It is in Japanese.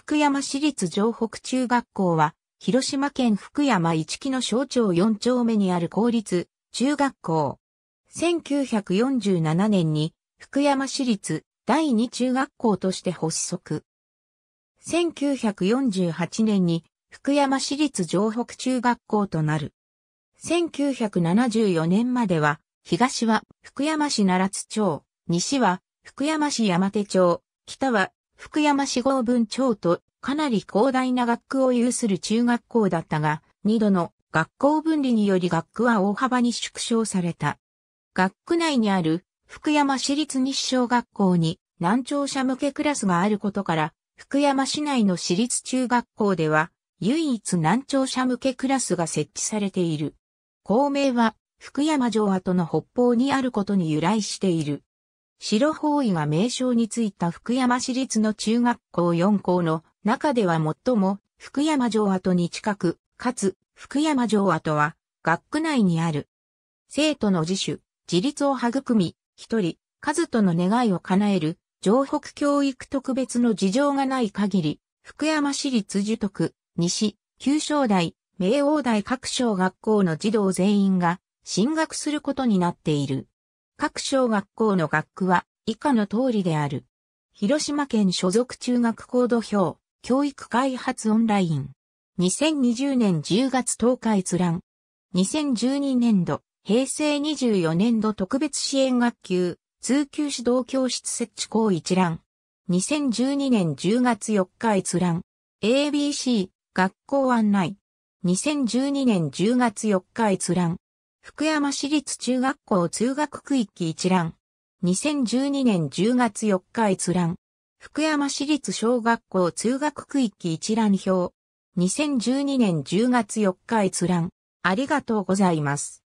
福山市立城北中学校は、広島県福山市木の小町4丁目にある公立中学校。1947年に福山市立第2中学校として発足。1948年に福山市立城北中学校となる。1974年までは、東は福山市奈良津町、西は福山市山手町、北は福山市合分町とかなり広大な学区を有する中学校だったが、二度の学校分離により学区は大幅に縮小された。学区内にある福山市立西小学校に難聴者向けクラスがあることから、福山市内の市立中学校では唯一難聴者向けクラスが設置されている。校名は福山城跡の北方にあることに由来している。白方位が名称についた福山市立の中学校4校の中では最も福山城跡に近く、かつ福山城跡は学区内にある。生徒の自主、自立を育み、一人、数との願いを叶える、城北教育特別の事情がない限り、福山市立樹徳、西、旧正大、明王大各小学校の児童全員が進学することになっている。各小学校の学区は以下の通りである。広島県所属中学校土俵、教育開発オンライン。2020年10月10日閲覧。2012年度、平成24年度特別支援学級、通級指導教室設置校一覧。2012年10月4日閲覧。ABC、学校案内。2012年10月4日閲覧。福山市立中学校通学区域一覧。2012年10月4日閲覧。福山市立小学校通学区域一覧表。2012年10月4日閲覧。ありがとうございます。